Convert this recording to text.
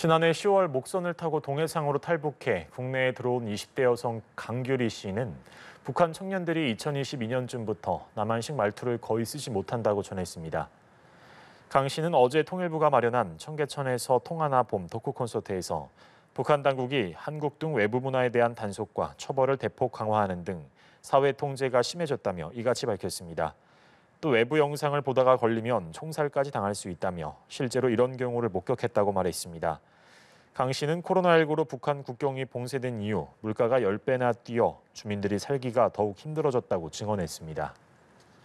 지난해 10월 목선을 타고 동해상으로 탈북해 국내에 들어온 20대 여성 강규리 씨는 북한 청년들이 2022년쯤부터 남한식 말투를 거의 쓰지 못한다고 전했습니다. 강 씨는 어제 통일부가 마련한 청계천에서 통하나 봄 덕후 콘서트에서 북한 당국이 한국 등 외부 문화에 대한 단속과 처벌을 대폭 강화하는 등 사회 통제가 심해졌다며 이같이 밝혔습니다. 또 외부 영상을 보다가 걸리면 총살까지 당할 수 있다며 실제로 이런 경우를 목격했다고 말했습니다. 강 씨는 코로나19로 북한 국경이 봉쇄된 이후 물가가 10배나 뛰어 주민들이 살기가 더욱 힘들어졌다고 증언했습니다.